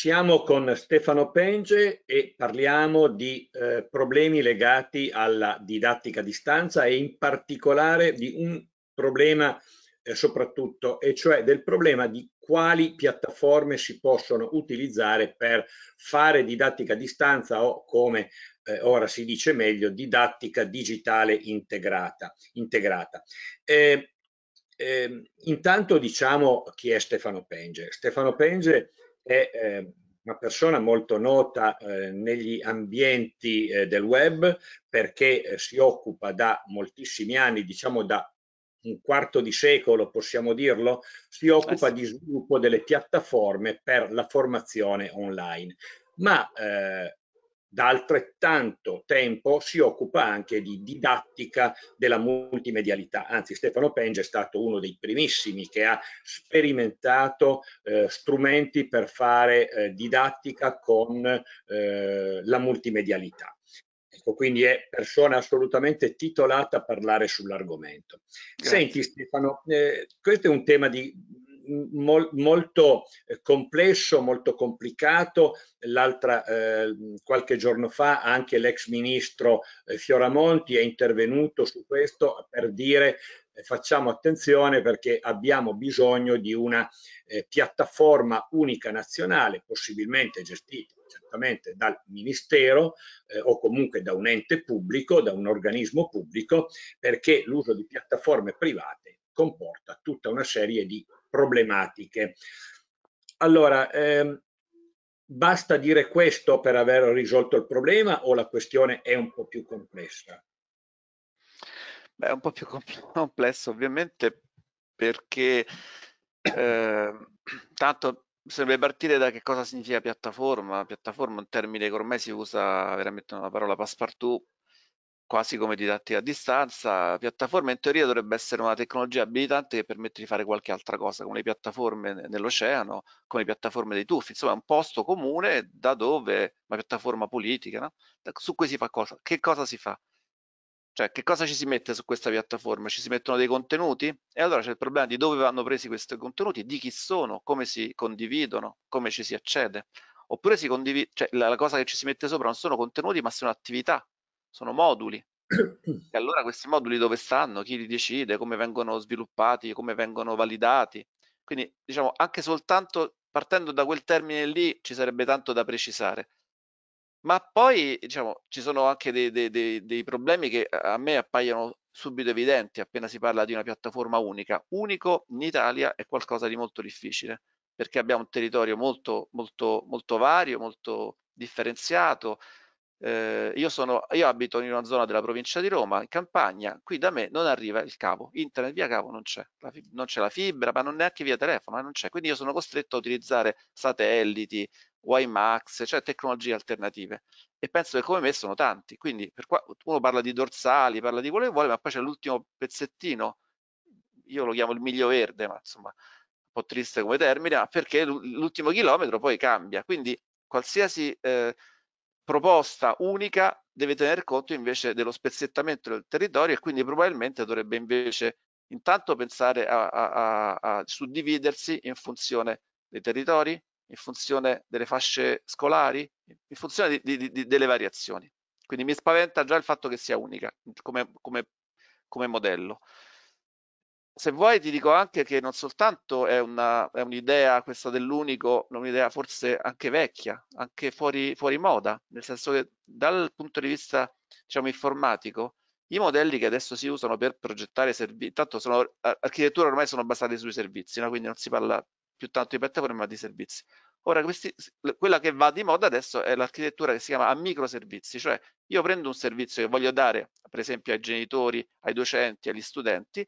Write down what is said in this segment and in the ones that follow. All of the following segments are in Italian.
Siamo con Stefano Penge e parliamo di eh, problemi legati alla didattica a distanza e in particolare di un problema eh, soprattutto, e cioè del problema di quali piattaforme si possono utilizzare per fare didattica a distanza o come eh, ora si dice meglio didattica digitale integrata. integrata. Ehm, ehm, intanto diciamo chi è Stefano Penge. Stefano Penge è eh, una persona molto nota eh, negli ambienti eh, del web perché eh, si occupa da moltissimi anni, diciamo da un quarto di secolo, possiamo dirlo, si occupa di sviluppo delle piattaforme per la formazione online. Ma eh, da altrettanto tempo si occupa anche di didattica della multimedialità. Anzi, Stefano Penge è stato uno dei primissimi che ha sperimentato eh, strumenti per fare eh, didattica con eh, la multimedialità. Ecco, quindi è persona assolutamente titolata a parlare sull'argomento. Senti Stefano, eh, questo è un tema di mol, molto eh, complesso, molto complicato. L'altra, eh, qualche giorno fa, anche l'ex ministro eh, Fioramonti è intervenuto su questo per dire eh, facciamo attenzione perché abbiamo bisogno di una eh, piattaforma unica nazionale, possibilmente gestita certamente dal Ministero eh, o comunque da un ente pubblico, da un organismo pubblico, perché l'uso di piattaforme private comporta tutta una serie di problematiche. Allora, ehm, basta dire questo per aver risolto il problema o la questione è un po' più complessa? Beh, è un po' più complesso ovviamente perché eh, tanto bisognerebbe partire da che cosa significa piattaforma. Piattaforma è un termine che ormai si usa veramente una parola passepartout quasi come didattica a distanza. Piattaforma in teoria dovrebbe essere una tecnologia abilitante che permette di fare qualche altra cosa, come le piattaforme nell'oceano, come le piattaforme dei tuffi, insomma è un posto comune da dove una piattaforma politica, no? su cui si fa cosa? Che cosa si fa? Cioè che cosa ci si mette su questa piattaforma? Ci si mettono dei contenuti? E allora c'è il problema di dove vanno presi questi contenuti, di chi sono, come si condividono, come ci si accede. Oppure si condivide, cioè la cosa che ci si mette sopra non sono contenuti ma sono attività sono moduli. E allora questi moduli dove stanno, chi li decide, come vengono sviluppati, come vengono validati. Quindi diciamo anche soltanto partendo da quel termine lì ci sarebbe tanto da precisare. Ma poi diciamo, ci sono anche dei, dei, dei, dei problemi che a me appaiono subito evidenti appena si parla di una piattaforma unica. Unico in Italia è qualcosa di molto difficile perché abbiamo un territorio molto, molto, molto vario, molto differenziato, eh, io, sono, io, abito in una zona della provincia di Roma, in campagna, qui da me non arriva il cavo, internet via cavo non c'è, non c'è la fibra, ma non neanche via telefono, eh, non c'è, quindi io sono costretto a utilizzare satelliti, WiMAX, cioè tecnologie alternative e penso che come me sono tanti, quindi per qua, uno parla di dorsali, parla di quello che vuole, ma poi c'è l'ultimo pezzettino, io lo chiamo il miglio verde, ma insomma un po' triste come termine, perché l'ultimo chilometro poi cambia, quindi qualsiasi... Eh, proposta unica deve tener conto invece dello spezzettamento del territorio e quindi probabilmente dovrebbe invece intanto pensare a, a, a, a suddividersi in funzione dei territori, in funzione delle fasce scolari, in funzione di, di, di, delle variazioni. Quindi mi spaventa già il fatto che sia unica come, come, come modello se vuoi ti dico anche che non soltanto è, una, è un'idea questa dell'unico, un'idea forse anche vecchia, anche fuori, fuori, moda, nel senso che dal punto di vista diciamo, informatico, i modelli che adesso si usano per progettare servizi, tanto sono architetture ormai sono basate sui servizi, no? quindi non si parla più tanto di piattaforme ma di servizi. Ora, questi, quella che va di moda adesso è l'architettura che si chiama a microservizi, cioè io prendo un servizio che voglio dare, per esempio, ai genitori, ai docenti, agli studenti,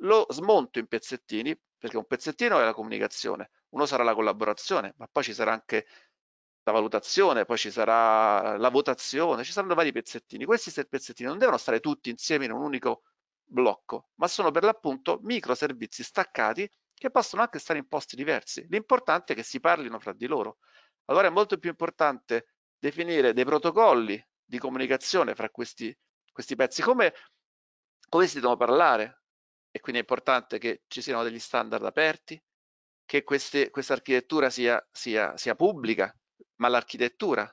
lo smonto in pezzettini, perché un pezzettino è la comunicazione, uno sarà la collaborazione, ma poi ci sarà anche la valutazione, poi ci sarà la votazione, ci saranno vari pezzettini. Questi sei pezzettini non devono stare tutti insieme in un unico blocco, ma sono per l'appunto microservizi staccati che possono anche stare in posti diversi. L'importante è che si parlino fra di loro. Allora è molto più importante definire dei protocolli di comunicazione fra questi, questi pezzi, come, come si devono parlare, e quindi è importante che ci siano degli standard aperti, che queste, questa architettura sia, sia, sia pubblica, ma l'architettura.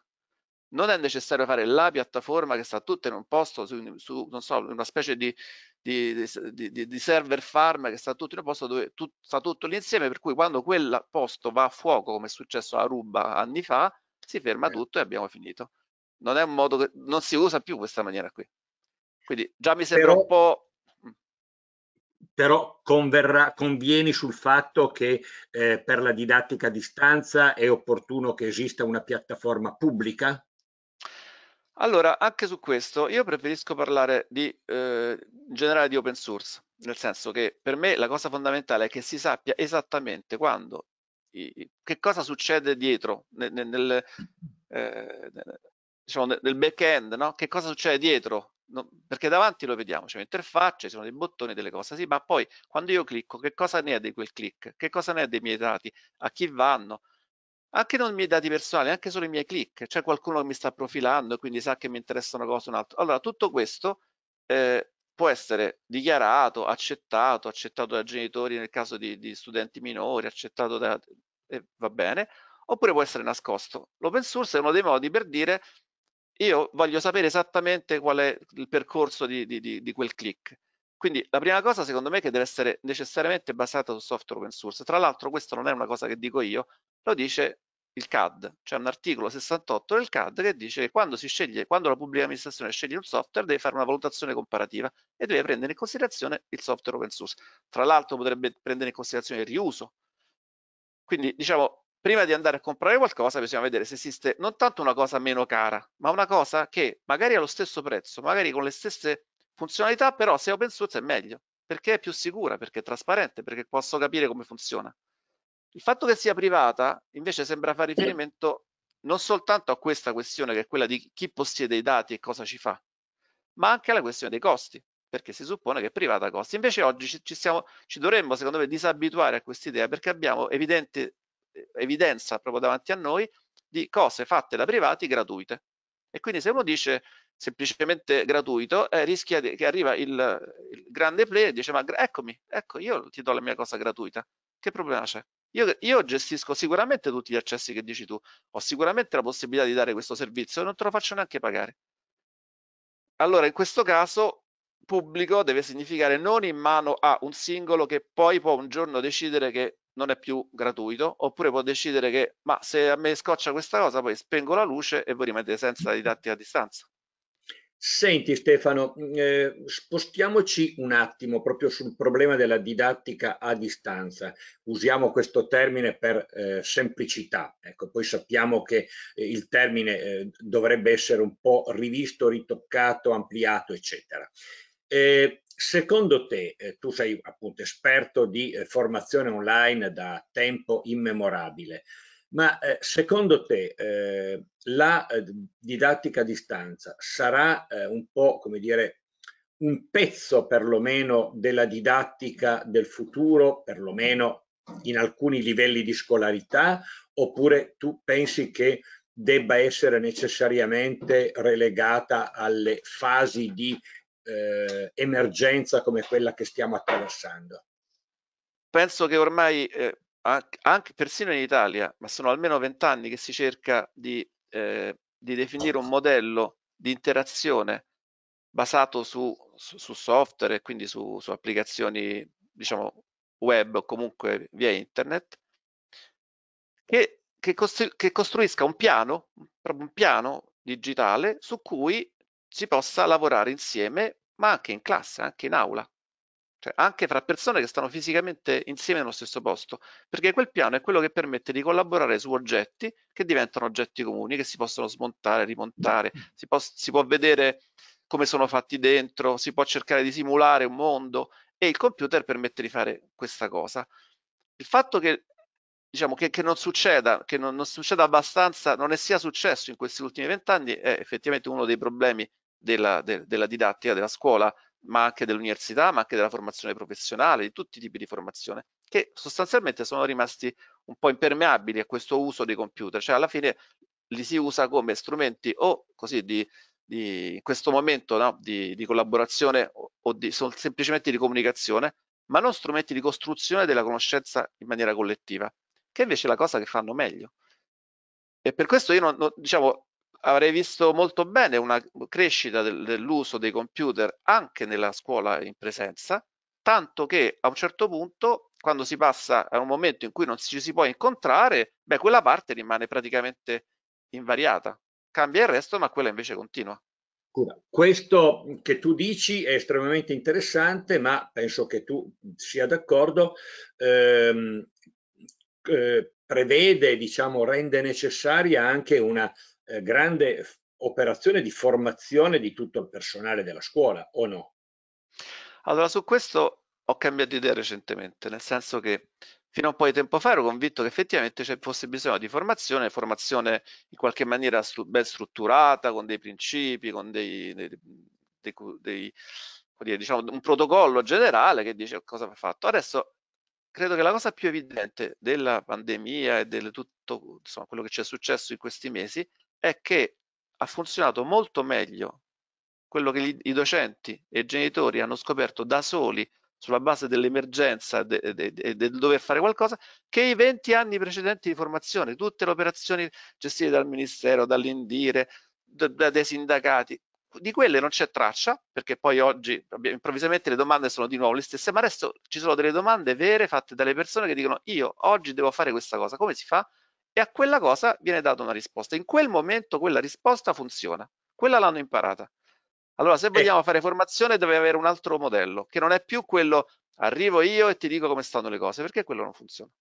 Non è necessario fare la piattaforma che sta tutta in un posto, su, su so, una specie di, di, di, di, server farm che sta tutto in un posto dove tu, sta tutto l'insieme, per cui quando quel posto va a fuoco, come è successo a Ruba anni fa, si ferma tutto e abbiamo finito. Non è un modo che non si usa più questa maniera qui. Quindi già mi sembra Però... un po' però converrà, convieni sul fatto che eh, per la didattica a distanza è opportuno che esista una piattaforma pubblica? Allora, anche su questo io preferisco parlare di, eh, in generale di open source, nel senso che per me la cosa fondamentale è che si sappia esattamente quando, i, che cosa succede dietro, nel, nel, eh, diciamo nel back-end, no? che cosa succede dietro no, perché davanti lo vediamo, c'è un'interfaccia, ci sono dei bottoni, delle cose, sì, ma poi quando io clicco, che cosa ne è di quel click? Che cosa ne è dei miei dati? A chi vanno? Anche non i miei dati personali, anche solo i miei click. C'è qualcuno che mi sta profilando e quindi sa che mi interessa una cosa o un'altra. Allora, tutto questo eh, può essere dichiarato, accettato, accettato da genitori nel caso di, di studenti minori, accettato da... Eh, va bene, oppure può essere nascosto. L'open source è uno dei modi per dire io voglio sapere esattamente qual è il percorso di, di, di, di quel click. Quindi la prima cosa secondo me che deve essere necessariamente basata su software open source. Tra l'altro questa non è una cosa che dico io, lo dice il CAD, c'è un articolo 68 del CAD che dice che quando, si sceglie, quando la pubblica amministrazione sceglie un software deve fare una valutazione comparativa e deve prendere in considerazione il software open source. Tra l'altro potrebbe prendere in considerazione il riuso. Quindi diciamo prima di andare a comprare qualcosa bisogna vedere se esiste non tanto una cosa meno cara, ma una cosa che magari ha lo stesso prezzo, magari con le stesse funzionalità, però se è open source è meglio, perché è più sicura, perché è trasparente, perché posso capire come funziona. Il fatto che sia privata invece sembra fare riferimento non soltanto a questa questione che è quella di chi possiede i dati e cosa ci fa, ma anche alla questione dei costi, perché si suppone che è privata costi. Invece oggi ci, siamo, ci dovremmo, secondo me, disabituare a quest'idea perché abbiamo evidenti eh, evidenza proprio davanti a noi di cose fatte da privati gratuite. E quindi se uno dice semplicemente gratuito, eh, rischia che arriva il, il, grande player e dice ma eccomi, ecco io ti do la mia cosa gratuita, che problema c'è? Io, io, gestisco sicuramente tutti gli accessi che dici tu, ho sicuramente la possibilità di dare questo servizio e non te lo faccio neanche pagare. Allora in questo caso pubblico deve significare non in mano a un singolo che poi può un giorno decidere che non è più gratuito oppure può decidere che ma se a me scoccia questa cosa poi spengo la luce e voi rimanete senza didattica a distanza Senti Stefano, mm, eh, spostiamoci un attimo proprio sul problema della didattica a distanza. Usiamo questo termine per eh, semplicità, ecco, poi sappiamo che eh, il termine eh, dovrebbe essere un po' rivisto, ritoccato, ampliato, eccetera. Eh, secondo te, eh, tu sei appunto esperto di eh, formazione online da tempo immemorabile, ma eh, secondo te eh, la eh, didattica a distanza sarà eh, un po', come dire, un pezzo perlomeno della didattica del futuro, perlomeno in alcuni livelli di scolarità, oppure tu pensi che debba essere necessariamente relegata alle fasi di eh, emergenza come quella che stiamo attraversando? Penso che ormai, eh, anche, persino in Italia, ma sono almeno vent'anni che si cerca di, eh, di, definire un modello di interazione basato su, su, software e quindi su, su applicazioni diciamo web o comunque via internet che, che costruisca un piano, proprio un piano digitale su cui si possa lavorare insieme, ma anche in classe, anche in aula, cioè anche fra persone che stanno fisicamente insieme nello stesso posto, perché quel piano è quello che permette di collaborare su oggetti che diventano oggetti comuni, che si possono smontare, rimontare, si, può, si può vedere come sono fatti dentro, si può cercare di simulare un mondo e il computer permette di fare questa cosa. Il fatto che diciamo che, che, non succeda, che non, non, succeda abbastanza, non ne sia successo in questi ultimi vent'anni è effettivamente uno dei problemi della, de, della didattica della scuola, ma anche dell'università, ma anche della formazione professionale, di tutti i tipi di formazione, che sostanzialmente sono rimasti un po' impermeabili a questo uso dei computer, cioè alla fine li si usa come strumenti o così di, di in questo momento no? di, di, collaborazione o, o di, sono semplicemente di comunicazione, ma non strumenti di costruzione della conoscenza in maniera collettiva, che invece è la cosa che fanno meglio. E per questo io non, non, diciamo, avrei visto molto bene una crescita del, dell'uso dei computer anche nella scuola in presenza, tanto che a un certo punto, quando si passa a un momento in cui non ci si può incontrare, beh, quella parte rimane praticamente invariata. Cambia il resto, ma quella invece continua. Questo che tu dici è estremamente interessante, ma penso che tu sia d'accordo. Ehm, eh, prevede, diciamo, rende necessaria anche una eh, grande operazione di formazione di tutto il personale della scuola, o no? Allora, su questo ho cambiato idea recentemente, nel senso che fino a un po' di tempo fa ero convinto che effettivamente ci fosse bisogno di formazione, formazione in qualche maniera stru ben strutturata, con dei principi, con dei, dei, dei, dei dire, diciamo, un protocollo generale che dice cosa va fatto. Adesso credo che la cosa più evidente della pandemia e di tutto insomma, quello che ci è successo in questi mesi è che ha funzionato molto meglio quello che gli, i docenti e i genitori hanno scoperto da soli sulla base dell'emergenza e de, de, de, del dover fare qualcosa che i 20 anni precedenti di formazione, tutte le operazioni gestite dal Ministero, dall'Indire, dai sindacati, di quelle non c'è traccia perché poi oggi improvvisamente le domande sono di nuovo le stesse, ma adesso ci sono delle domande vere fatte dalle persone che dicono io oggi devo fare questa cosa, come si fa? e a quella cosa viene data una risposta. In quel momento quella risposta funziona, quella l'hanno imparata. Allora, se vogliamo eh. fare formazione, deve avere un altro modello, che non è più quello arrivo io e ti dico come stanno le cose, perché quello non funziona.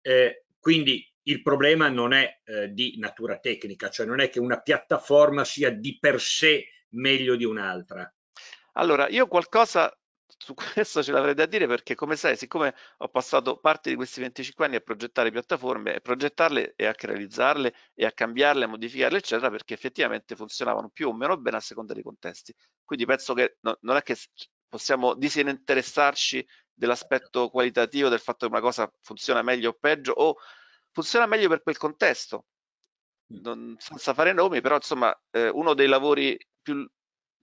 Eh, quindi il problema non è eh, di natura tecnica, cioè non è che una piattaforma sia di per sé meglio di un'altra. Allora, io qualcosa su questo ce l'avrei da dire perché, come sai, siccome ho passato parte di questi 25 anni a progettare piattaforme, a progettarle e a realizzarle e a cambiarle, a modificarle, eccetera, perché effettivamente funzionavano più o meno bene a seconda dei contesti. Quindi penso che no, non è che possiamo disinteressarci dell'aspetto qualitativo, del fatto che una cosa funziona meglio o peggio, o funziona meglio per quel contesto. Mm. Non, senza fare nomi, però insomma, eh, uno dei lavori più,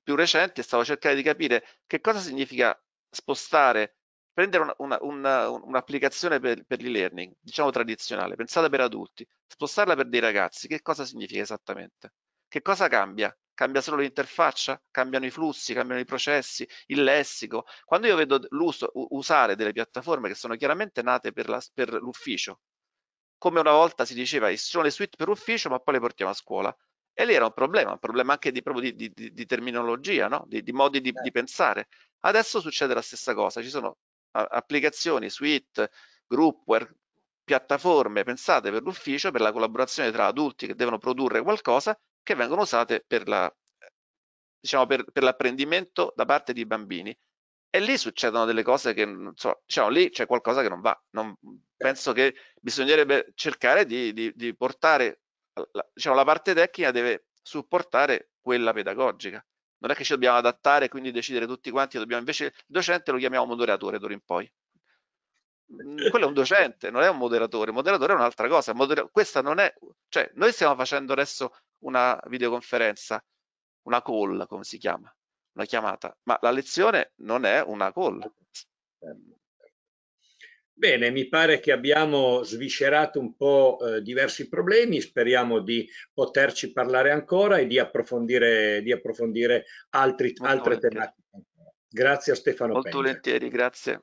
più recenti è stato cercare di capire che cosa significa spostare, prendere una, una, una, un'applicazione per, per l'e-learning, diciamo tradizionale, pensata per adulti, spostarla per dei ragazzi, che cosa significa esattamente? Che cosa cambia? Cambia solo l'interfaccia? Cambiano i flussi, cambiano i processi, il lessico? Quando io vedo l'uso, usare delle piattaforme che sono chiaramente nate per, la, per l'ufficio, come una volta si diceva, ci sono le suite per ufficio, ma poi le portiamo a scuola. E lì era un problema, un problema anche di, proprio di, di, di terminologia, no? di, modi di, certo. pensare. Adesso succede la stessa cosa, ci sono applicazioni, suite, groupware, piattaforme pensate per l'ufficio, per la collaborazione tra adulti che devono produrre qualcosa, che vengono usate per, la, diciamo, per, per l'apprendimento da parte di bambini. E lì succedono delle cose che, non so, diciamo, lì c'è qualcosa che non va. Non, eh. penso che bisognerebbe cercare di, di, di portare la, diciamo, la parte tecnica deve supportare quella pedagogica. Non è che ci dobbiamo adattare e quindi decidere tutti quanti, dobbiamo invece il docente lo chiamiamo moderatore d'ora in poi. Mhmm, quello è un docente, non è un moderatore. Il moderatore è un'altra cosa. Modera- questa non è, cioè, noi stiamo facendo adesso una videoconferenza, una call, come si chiama, una chiamata, ma la lezione non è una call. Bene, mi pare che abbiamo sviscerato un po' eh, diversi problemi, speriamo di poterci parlare ancora e di approfondire, di approfondire altri, altre tematiche. Grazie a Stefano. Molto Penza. volentieri, grazie.